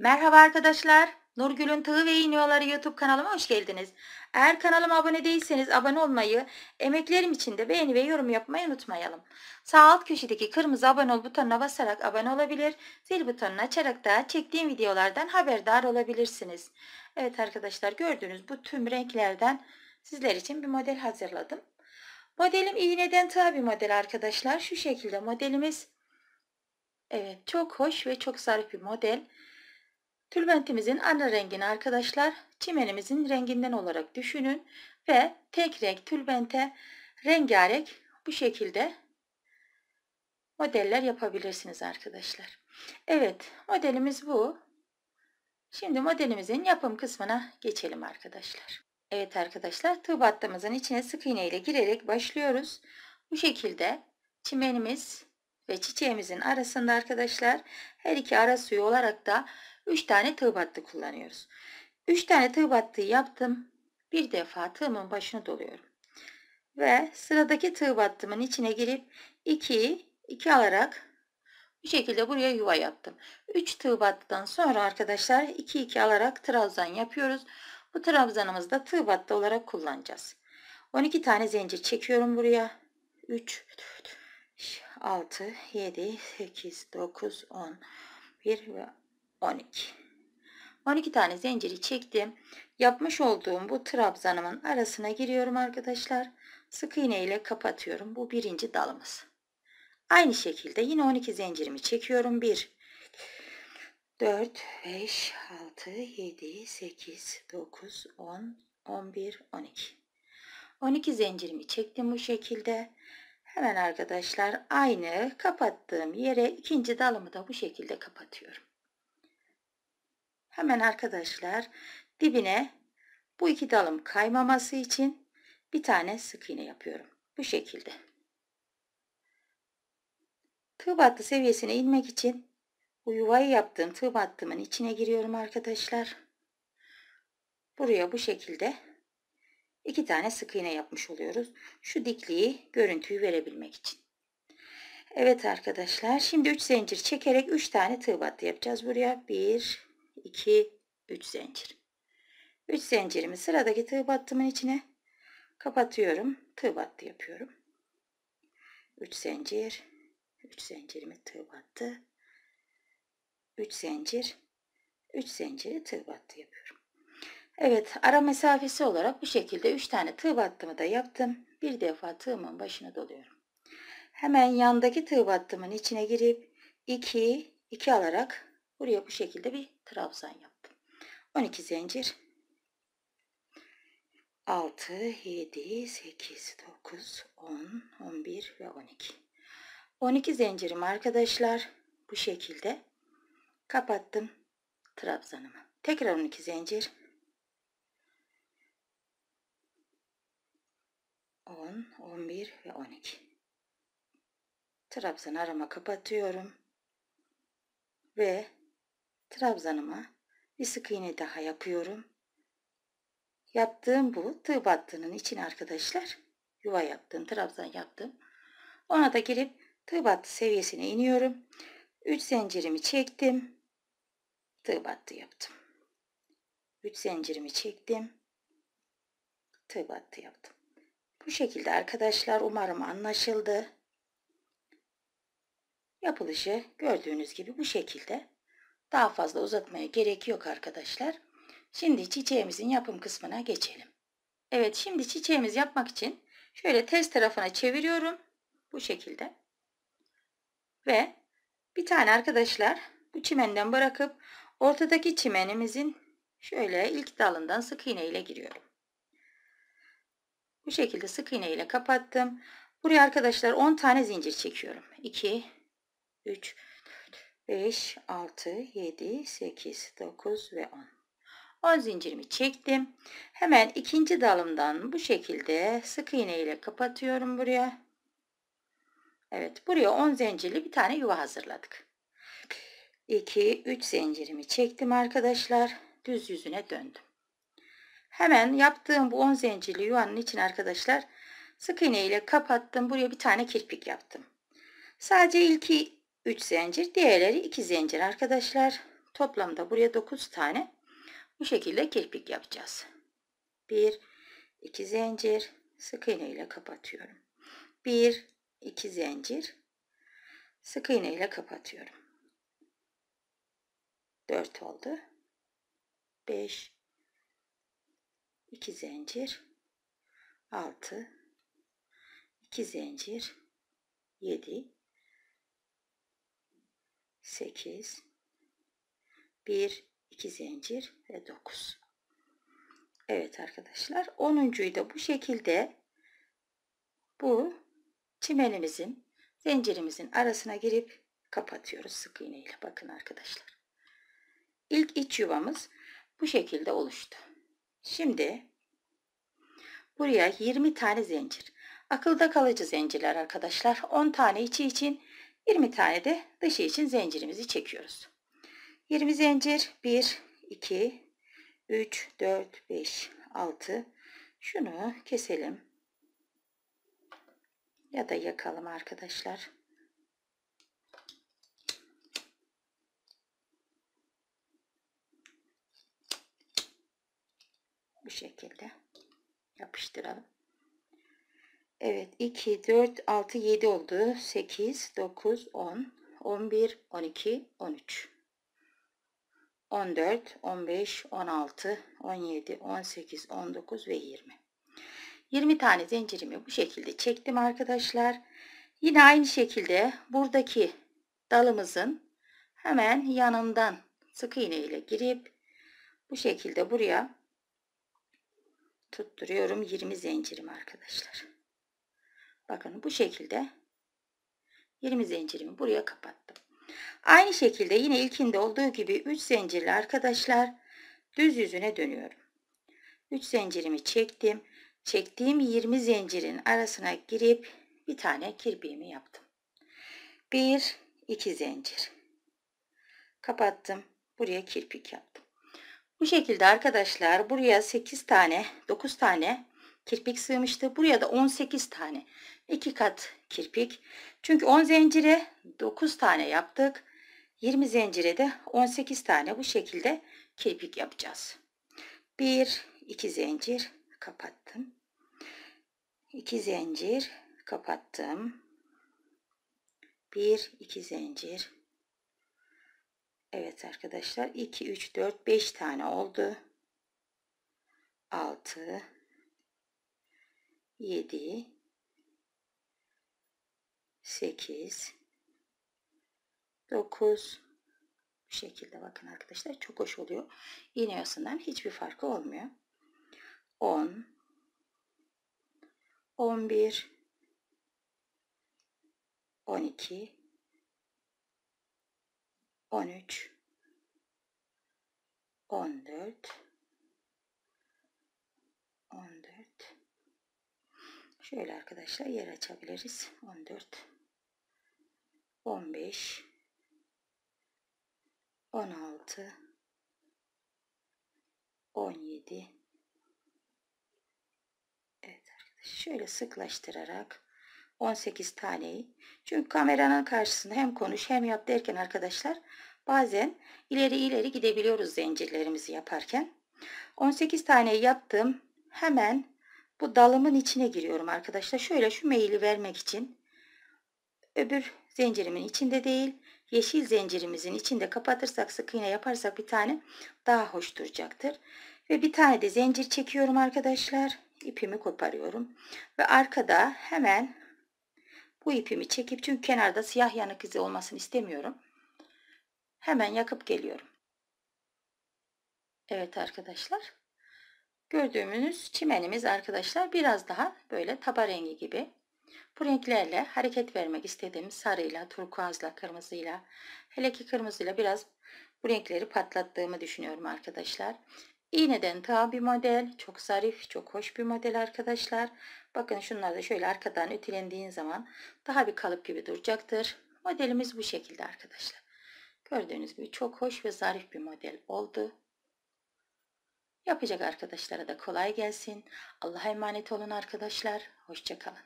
Merhaba arkadaşlar. Nurgül'ün Tığı ve İğniyorları YouTube kanalıma hoş geldiniz. Eğer kanalıma abone değilseniz abone olmayı, emeklerim için de beğeni ve yorum yapmayı unutmayalım. Sağ alt köşedeki kırmızı abone ol butonuna basarak abone olabilir, zil butonunu açarak da çektiğim videolardan haberdar olabilirsiniz. Evet arkadaşlar gördüğünüz bu tüm renklerden sizler için bir model hazırladım. Modelim iğneden tığa bir model arkadaşlar. Şu şekilde modelimiz evet çok hoş ve çok zarif bir model. Tülbentimizin ana rengini arkadaşlar çimenimizin renginden olarak düşünün ve tek renk tülbente rengarenk bu şekilde modeller yapabilirsiniz arkadaşlar. Evet modelimiz bu. Şimdi modelimizin yapım kısmına geçelim arkadaşlar. Evet arkadaşlar tığ battığımızın içine sık iğne ile girerek başlıyoruz. Bu şekilde çimenimiz ve çiçeğimizin arasında arkadaşlar her iki ara suyu olarak da 3 tane tığ battı kullanıyoruz. 3 tane tığ battı yaptım. Bir defa tığımın başını doluyorum. Ve sıradaki tığ battımın içine girip 2 2 alarak bu şekilde buraya yuva yaptım. 3 tığ battıdan sonra arkadaşlar 2 2 alarak trabzan yapıyoruz. Bu trabzanımızı da tığ battı olarak kullanacağız. 12 tane zincir çekiyorum buraya. 3 6 7 8 9 10 1 ve 12. 12 tane zinciri çektim. Yapmış olduğum bu trabzanımın arasına giriyorum arkadaşlar. Sık iğne ile kapatıyorum. Bu birinci dalımız. Aynı şekilde yine 12 zincirimi çekiyorum. 1, 4, 5, 6, 7, 8, 9, 10, 11, 12. 12 zincirimi çektim bu şekilde. Hemen arkadaşlar aynı kapattığım yere ikinci dalımı da bu şekilde kapatıyorum. Hemen arkadaşlar dibine bu iki dalım kaymaması için bir tane sık iğne yapıyorum. Bu şekilde. Tığ battı seviyesine inmek için bu yuvayı yaptığım tığ battımın içine giriyorum arkadaşlar. Buraya bu şekilde iki tane sık iğne yapmış oluyoruz. Şu dikliği görüntüyü verebilmek için. Evet arkadaşlar şimdi 3 zincir çekerek 3 tane tığ battı yapacağız. Buraya 1 2, 3 zincir. 3 zincirimi sıradaki tığ battımın içine kapatıyorum. Tığ battı yapıyorum. 3 zincir. 3 zincirimi tığ battı. 3 zincir. 3 zinciri tığ battı yapıyorum. Evet ara mesafesi olarak bu şekilde 3 tane tığ battımı da yaptım. Bir defa tığımın başına doluyorum. Hemen yandaki tığ battımın içine girip 2, 2 alarak buraya bu şekilde bir trabzan yaptım. 12 zincir. 6, 7, 8, 9, 10, 11 ve 12. 12 zincirim arkadaşlar. Bu şekilde kapattım trabzanımı. Tekrar 12 zincir. 10, 11 ve 12. Trabzan arama kapatıyorum. Ve trabzanıma bir sık iğne daha yapıyorum. Yaptığım bu tığ battığının içine arkadaşlar yuva yaptım, trabzan yaptım. Ona da girip tığ battı seviyesine iniyorum. 3 zincirimi çektim. Tığ battı yaptım. 3 zincirimi çektim. Tığ battı yaptım. Bu şekilde arkadaşlar umarım anlaşıldı. Yapılışı gördüğünüz gibi bu şekilde. Daha fazla uzatmaya gerek yok arkadaşlar. Şimdi çiçeğimizin yapım kısmına geçelim. Evet şimdi çiçeğimiz yapmak için şöyle ters tarafına çeviriyorum. Bu şekilde. Ve bir tane arkadaşlar bu çimenden bırakıp ortadaki çimenimizin şöyle ilk dalından sık iğne ile giriyorum. Bu şekilde sık iğne ile kapattım. Buraya arkadaşlar 10 tane zincir çekiyorum. 2, 3, 4. 5, 6, 7, 8, 9 ve 10. 10 zincirimi çektim. Hemen ikinci dalımdan bu şekilde sık iğne ile kapatıyorum buraya. Evet buraya 10 zincirli bir tane yuva hazırladık. 2, 3 zincirimi çektim arkadaşlar. Düz yüzüne döndüm. Hemen yaptığım bu 10 zincirli yuvanın için arkadaşlar sık iğne ile kapattım. Buraya bir tane kirpik yaptım. Sadece ilki 3 zincir diğerleri 2 zincir arkadaşlar toplamda buraya 9 tane bu şekilde kirpik yapacağız 1 2 zincir sık iğne ile kapatıyorum 1 2 zincir sık iğne ile kapatıyorum 4 oldu 5 2 zincir 6 2 zincir 7 8 1 2 zincir ve 9 Evet arkadaşlar 10.yu da bu şekilde bu çimenimizin zincirimizin arasına girip kapatıyoruz sık iğneyle. bakın arkadaşlar ilk iç yuvamız bu şekilde oluştu şimdi buraya 20 tane zincir akılda kalıcı zincirler arkadaşlar 10 tane içi için 20 tane de dışı için zincirimizi çekiyoruz. 20 zincir 1 2 3 4 5 6 şunu keselim ya da yakalım arkadaşlar. Bu şekilde yapıştıralım. Evet 2, 4, 6, 7 oldu. 8, 9, 10, 11, 12, 13. 14, 15, 16, 17, 18, 19 ve 20. 20 tane zincirimi bu şekilde çektim arkadaşlar. Yine aynı şekilde buradaki dalımızın hemen yanından sık iğne ile girip bu şekilde buraya tutturuyorum 20 zincirim arkadaşlar. Bakın bu şekilde 20 zincirimi buraya kapattım. Aynı şekilde yine ilkinde olduğu gibi 3 zincirli arkadaşlar düz yüzüne dönüyorum. 3 zincirimi çektim. Çektiğim 20 zincirin arasına girip bir tane kirpiğimi yaptım. 1 2 zincir. Kapattım. Buraya kirpik yaptım. Bu şekilde arkadaşlar buraya 8 tane 9 tane kirpik sığmıştı. Buraya da 18 tane 2 kat kirpik. Çünkü 10 zincire 9 tane yaptık. 20 zincire de 18 tane bu şekilde kirpik yapacağız. 1 2 zincir kapattım. 2 zincir kapattım. 1 2 zincir. Evet arkadaşlar 2 3 4 5 tane oldu. 6 7 8 9 bu şekilde bakın arkadaşlar çok hoş oluyor. İğne yasından hiçbir farkı olmuyor. 10 11 12 13 14 Şöyle arkadaşlar yer açabiliriz. 14 15 16 17 Evet arkadaşlar şöyle sıklaştırarak 18 taneyi çünkü kameranın karşısında hem konuş hem yap derken arkadaşlar bazen ileri ileri gidebiliyoruz zincirlerimizi yaparken 18 tane yaptım hemen bu dalımın içine giriyorum arkadaşlar. Şöyle şu meyili vermek için öbür zincirimin içinde değil yeşil zincirimizin içinde kapatırsak sık iğne yaparsak bir tane daha hoş duracaktır. Ve bir tane de zincir çekiyorum arkadaşlar. İpimi koparıyorum. Ve arkada hemen bu ipimi çekip çünkü kenarda siyah yanık izi olmasını istemiyorum. Hemen yakıp geliyorum. Evet arkadaşlar. Gördüğümüz çimenimiz arkadaşlar biraz daha böyle taba rengi gibi. Bu renklerle hareket vermek istediğimiz sarıyla, turkuazla, kırmızıyla, hele ki kırmızıyla biraz bu renkleri patlattığımı düşünüyorum arkadaşlar. İğneden ta bir model. Çok zarif, çok hoş bir model arkadaşlar. Bakın şunlar da şöyle arkadan ütülendiğin zaman daha bir kalıp gibi duracaktır. Modelimiz bu şekilde arkadaşlar. Gördüğünüz gibi çok hoş ve zarif bir model oldu. Yapacak arkadaşlara da kolay gelsin. Allah'a emanet olun arkadaşlar. Hoşçakalın.